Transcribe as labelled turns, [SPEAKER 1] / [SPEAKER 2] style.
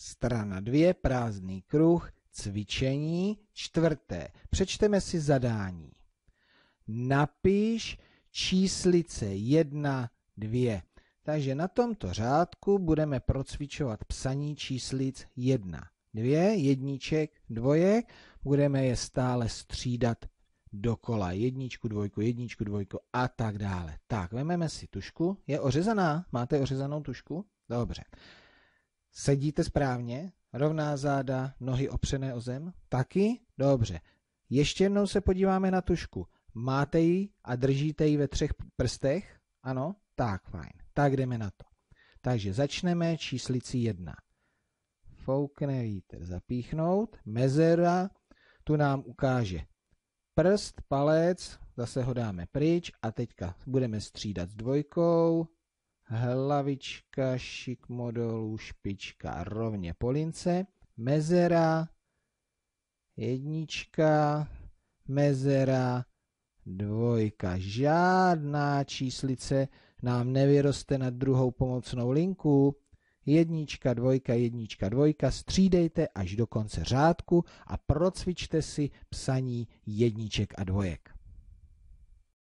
[SPEAKER 1] Strana 2, prázdný kruh, cvičení, čtvrté. Přečteme si zadání. Napiš číslice 1, 2. Takže na tomto řádku budeme procvičovat psaní číslic 1, 2, jedniček, dvojek. Budeme je stále střídat dokola. Jedničku, dvojku, jedničku, dvojku a tak dále. Tak, vememe si tušku. Je ořezaná? Máte ořezanou tušku? Dobře. Sedíte správně? Rovná záda, nohy opřené o zem? Taky? Dobře. Ještě jednou se podíváme na tušku. Máte ji a držíte ji ve třech prstech? Ano? Tak, fajn. Tak jdeme na to. Takže začneme číslicí jedna. Foukne vítr, zapíchnout, mezera, tu nám ukáže prst, palec, zase ho dáme pryč a teďka budeme střídat s dvojkou, Hlavička, šik modelů, špička, rovně polince Mezera, jednička, mezera, dvojka. Žádná číslice nám nevyroste na druhou pomocnou linku. Jednička, dvojka, jednička, dvojka. Střídejte až do konce řádku a procvičte si psaní jedniček a dvojek.